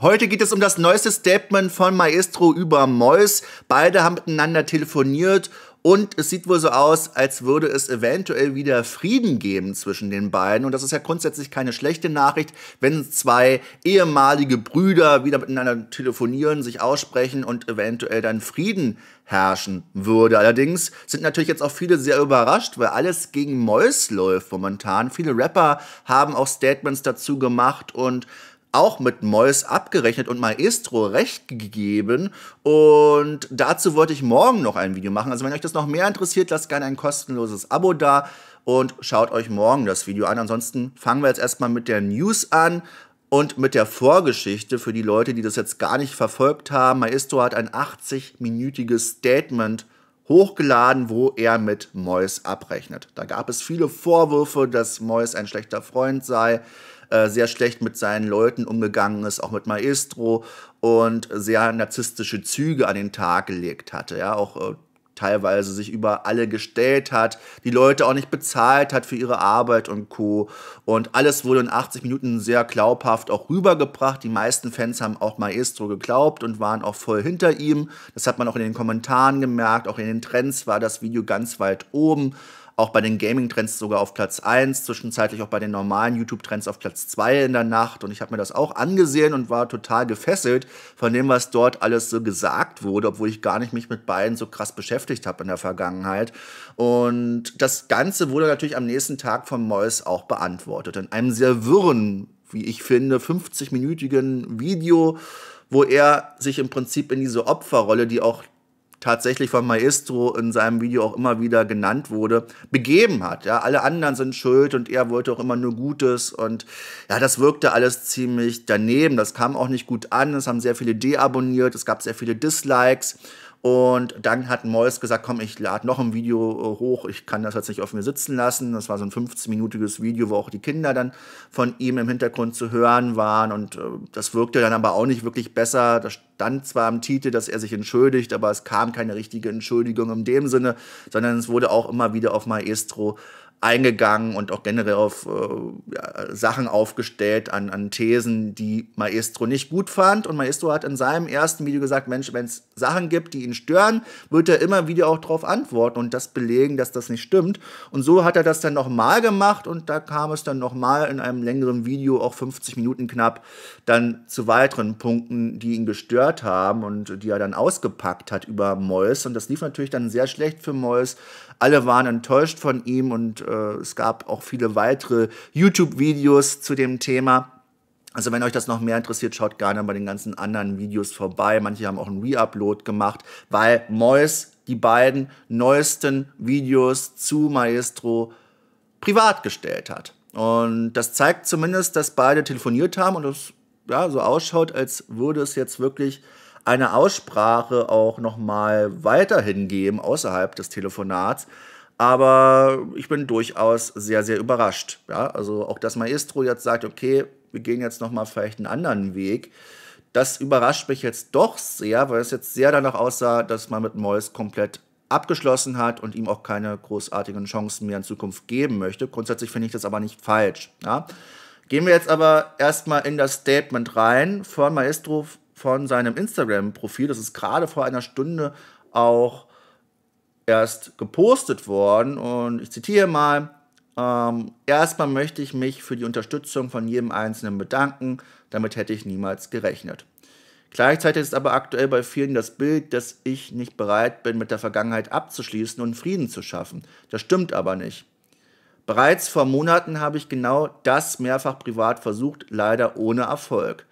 Heute geht es um das neueste Statement von Maestro über Mois. Beide haben miteinander telefoniert und es sieht wohl so aus, als würde es eventuell wieder Frieden geben zwischen den beiden. Und das ist ja grundsätzlich keine schlechte Nachricht, wenn zwei ehemalige Brüder wieder miteinander telefonieren, sich aussprechen und eventuell dann Frieden herrschen würde. Allerdings sind natürlich jetzt auch viele sehr überrascht, weil alles gegen Mois läuft momentan. Viele Rapper haben auch Statements dazu gemacht und auch mit Mois abgerechnet und Maestro recht gegeben. Und dazu wollte ich morgen noch ein Video machen. Also wenn euch das noch mehr interessiert, lasst gerne ein kostenloses Abo da und schaut euch morgen das Video an. Ansonsten fangen wir jetzt erstmal mit der News an. Und mit der Vorgeschichte für die Leute, die das jetzt gar nicht verfolgt haben, Maestro hat ein 80-minütiges Statement hochgeladen, wo er mit Mois abrechnet. Da gab es viele Vorwürfe, dass Mois ein schlechter Freund sei, äh, sehr schlecht mit seinen Leuten umgegangen ist, auch mit Maestro und sehr narzisstische Züge an den Tag gelegt hatte, ja, auch äh, teilweise sich über alle gestellt hat, die Leute auch nicht bezahlt hat für ihre Arbeit und Co. Und alles wurde in 80 Minuten sehr glaubhaft auch rübergebracht. Die meisten Fans haben auch Maestro geglaubt und waren auch voll hinter ihm. Das hat man auch in den Kommentaren gemerkt, auch in den Trends war das Video ganz weit oben auch bei den Gaming-Trends sogar auf Platz 1, zwischenzeitlich auch bei den normalen YouTube-Trends auf Platz 2 in der Nacht. Und ich habe mir das auch angesehen und war total gefesselt von dem, was dort alles so gesagt wurde, obwohl ich gar nicht mich mit beiden so krass beschäftigt habe in der Vergangenheit. Und das Ganze wurde natürlich am nächsten Tag von Mois auch beantwortet. In einem sehr wirren, wie ich finde, 50-minütigen Video wo er sich im Prinzip in diese Opferrolle, die auch tatsächlich von Maestro in seinem Video auch immer wieder genannt wurde, begeben hat. Ja, alle anderen sind schuld und er wollte auch immer nur Gutes und ja, das wirkte alles ziemlich daneben. Das kam auch nicht gut an. Es haben sehr viele deabonniert, es gab sehr viele Dislikes. Und dann hat Mois gesagt, komm, ich lade noch ein Video äh, hoch, ich kann das jetzt nicht auf mir sitzen lassen. Das war so ein 15-minütiges Video, wo auch die Kinder dann von ihm im Hintergrund zu hören waren. Und äh, das wirkte dann aber auch nicht wirklich besser. Da stand zwar im Titel, dass er sich entschuldigt, aber es kam keine richtige Entschuldigung in dem Sinne, sondern es wurde auch immer wieder auf Maestro eingegangen und auch generell auf äh, ja, Sachen aufgestellt, an, an Thesen, die Maestro nicht gut fand. Und Maestro hat in seinem ersten Video gesagt, Mensch, wenn es Sachen gibt, die ihn stören, wird er immer wieder auch darauf antworten und das belegen, dass das nicht stimmt. Und so hat er das dann nochmal gemacht und da kam es dann nochmal in einem längeren Video, auch 50 Minuten knapp, dann zu weiteren Punkten, die ihn gestört haben und die er dann ausgepackt hat über Mäus. Und das lief natürlich dann sehr schlecht für Mäus. Alle waren enttäuscht von ihm und äh, es gab auch viele weitere YouTube-Videos zu dem Thema. Also wenn euch das noch mehr interessiert, schaut gerne bei den ganzen anderen Videos vorbei. Manche haben auch einen Reupload gemacht, weil Mois die beiden neuesten Videos zu Maestro privat gestellt hat. Und das zeigt zumindest, dass beide telefoniert haben und es ja, so ausschaut, als würde es jetzt wirklich eine Aussprache auch nochmal weiterhin geben außerhalb des Telefonats. Aber ich bin durchaus sehr, sehr überrascht. Ja, also auch, dass Maestro jetzt sagt, okay, wir gehen jetzt nochmal vielleicht einen anderen Weg. Das überrascht mich jetzt doch sehr, weil es jetzt sehr danach aussah, dass man mit Mois komplett abgeschlossen hat und ihm auch keine großartigen Chancen mehr in Zukunft geben möchte. Grundsätzlich finde ich das aber nicht falsch. Ja? Gehen wir jetzt aber erstmal in das Statement rein von Maestro von seinem Instagram-Profil. Das ist gerade vor einer Stunde auch erst gepostet worden und ich zitiere mal, ähm, erstmal möchte ich mich für die Unterstützung von jedem Einzelnen bedanken, damit hätte ich niemals gerechnet. Gleichzeitig ist aber aktuell bei vielen das Bild, dass ich nicht bereit bin, mit der Vergangenheit abzuschließen und Frieden zu schaffen. Das stimmt aber nicht. Bereits vor Monaten habe ich genau das mehrfach privat versucht, leider ohne Erfolg.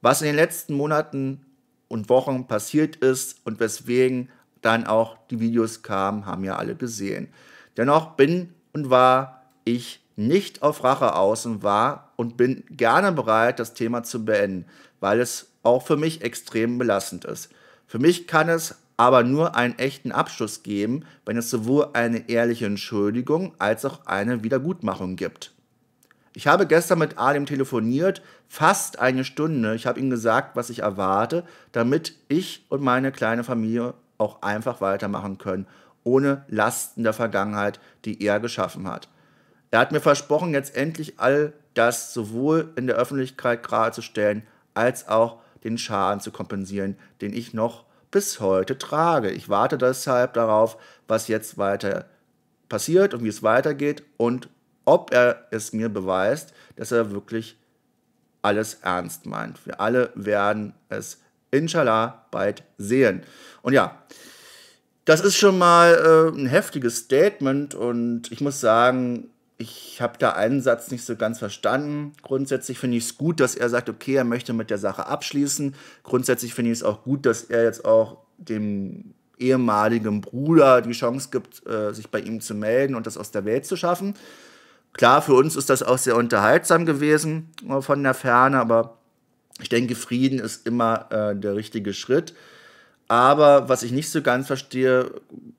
Was in den letzten Monaten und Wochen passiert ist und weswegen dann auch die Videos kamen, haben ja alle gesehen. Dennoch bin und war ich nicht auf Rache aus und war und bin gerne bereit, das Thema zu beenden, weil es auch für mich extrem belastend ist. Für mich kann es aber nur einen echten Abschluss geben, wenn es sowohl eine ehrliche Entschuldigung als auch eine Wiedergutmachung gibt. Ich habe gestern mit Adem telefoniert, fast eine Stunde. Ich habe ihm gesagt, was ich erwarte, damit ich und meine kleine Familie auch einfach weitermachen können, ohne Lasten der Vergangenheit, die er geschaffen hat. Er hat mir versprochen, jetzt endlich all das sowohl in der Öffentlichkeit klarzustellen, als auch den Schaden zu kompensieren, den ich noch bis heute trage. Ich warte deshalb darauf, was jetzt weiter passiert und wie es weitergeht und ob er es mir beweist, dass er wirklich alles ernst meint. Wir alle werden es inshallah bald sehen. Und ja, das ist schon mal äh, ein heftiges Statement und ich muss sagen, ich habe da einen Satz nicht so ganz verstanden. Grundsätzlich finde ich es gut, dass er sagt, okay, er möchte mit der Sache abschließen. Grundsätzlich finde ich es auch gut, dass er jetzt auch dem ehemaligen Bruder die Chance gibt, äh, sich bei ihm zu melden und das aus der Welt zu schaffen. Klar, für uns ist das auch sehr unterhaltsam gewesen äh, von der Ferne, aber ich denke, Frieden ist immer äh, der richtige Schritt. Aber was ich nicht so ganz verstehe,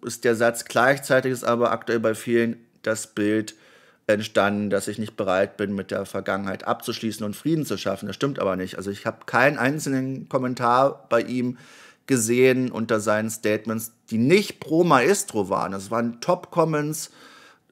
ist der Satz, gleichzeitig ist aber aktuell bei vielen das Bild entstanden, dass ich nicht bereit bin, mit der Vergangenheit abzuschließen und Frieden zu schaffen. Das stimmt aber nicht. Also ich habe keinen einzelnen Kommentar bei ihm gesehen unter seinen Statements, die nicht pro Maestro waren. Das waren Top-Comments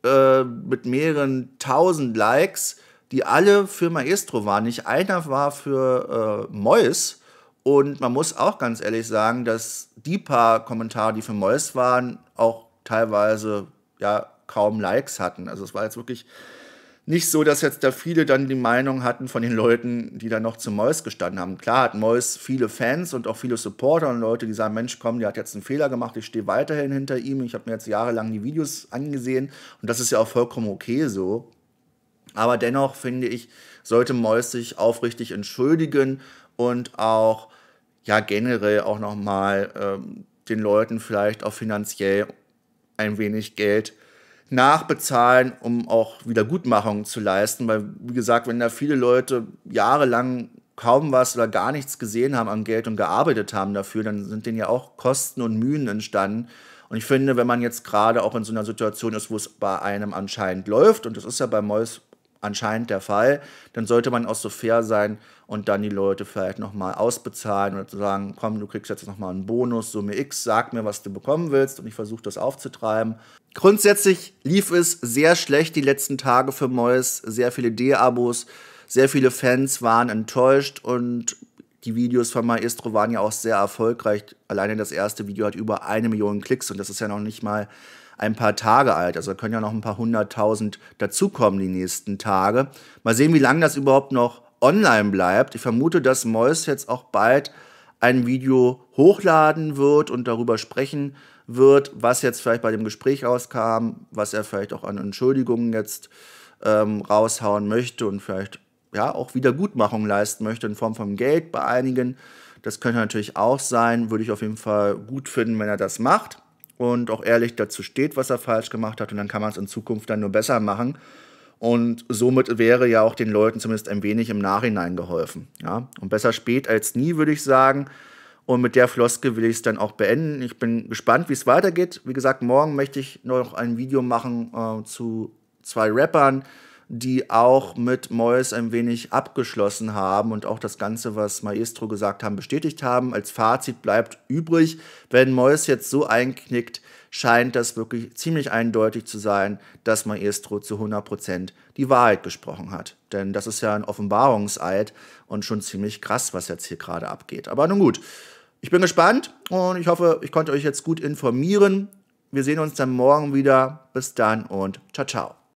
äh, mit mehreren tausend Likes die alle für Maestro waren. Nicht einer war für äh, Mois. Und man muss auch ganz ehrlich sagen, dass die paar Kommentare, die für Mois waren, auch teilweise ja kaum Likes hatten. Also es war jetzt wirklich nicht so, dass jetzt da viele dann die Meinung hatten von den Leuten, die dann noch zu Mois gestanden haben. Klar hat Mois viele Fans und auch viele Supporter und Leute, die sagen, Mensch, komm, der hat jetzt einen Fehler gemacht, ich stehe weiterhin hinter ihm, ich habe mir jetzt jahrelang die Videos angesehen und das ist ja auch vollkommen okay so. Aber dennoch finde ich, sollte Mäus sich aufrichtig entschuldigen und auch ja generell auch nochmal ähm, den Leuten vielleicht auch finanziell ein wenig Geld nachbezahlen, um auch Wiedergutmachung zu leisten. Weil, wie gesagt, wenn da viele Leute jahrelang kaum was oder gar nichts gesehen haben am Geld und gearbeitet haben dafür, dann sind denen ja auch Kosten und Mühen entstanden. Und ich finde, wenn man jetzt gerade auch in so einer Situation ist, wo es bei einem anscheinend läuft, und das ist ja bei Mäus anscheinend der Fall, dann sollte man auch so fair sein und dann die Leute vielleicht nochmal ausbezahlen oder zu sagen, komm, du kriegst jetzt nochmal einen Bonus, Summe X, sag mir, was du bekommen willst und ich versuche das aufzutreiben. Grundsätzlich lief es sehr schlecht die letzten Tage für Mois, sehr viele D-Abos, sehr viele Fans waren enttäuscht und die Videos von Maestro waren ja auch sehr erfolgreich. Alleine das erste Video hat über eine Million Klicks und das ist ja noch nicht mal ein paar Tage alt. Also können ja noch ein paar hunderttausend dazukommen die nächsten Tage. Mal sehen, wie lange das überhaupt noch online bleibt. Ich vermute, dass Mois jetzt auch bald ein Video hochladen wird und darüber sprechen wird, was jetzt vielleicht bei dem Gespräch rauskam, was er vielleicht auch an Entschuldigungen jetzt ähm, raushauen möchte und vielleicht ja auch Wiedergutmachung leisten möchte in Form von Geld bei einigen. Das könnte natürlich auch sein, würde ich auf jeden Fall gut finden, wenn er das macht und auch ehrlich dazu steht, was er falsch gemacht hat. Und dann kann man es in Zukunft dann nur besser machen. Und somit wäre ja auch den Leuten zumindest ein wenig im Nachhinein geholfen. Ja? Und besser spät als nie, würde ich sagen. Und mit der Floske will ich es dann auch beenden. Ich bin gespannt, wie es weitergeht. Wie gesagt, morgen möchte ich noch ein Video machen äh, zu zwei Rappern, die auch mit Mois ein wenig abgeschlossen haben und auch das Ganze, was Maestro gesagt haben, bestätigt haben. Als Fazit bleibt übrig, wenn Mois jetzt so einknickt, scheint das wirklich ziemlich eindeutig zu sein, dass Maestro zu 100% die Wahrheit gesprochen hat. Denn das ist ja ein Offenbarungseid und schon ziemlich krass, was jetzt hier gerade abgeht. Aber nun gut, ich bin gespannt und ich hoffe, ich konnte euch jetzt gut informieren. Wir sehen uns dann morgen wieder. Bis dann und ciao, ciao.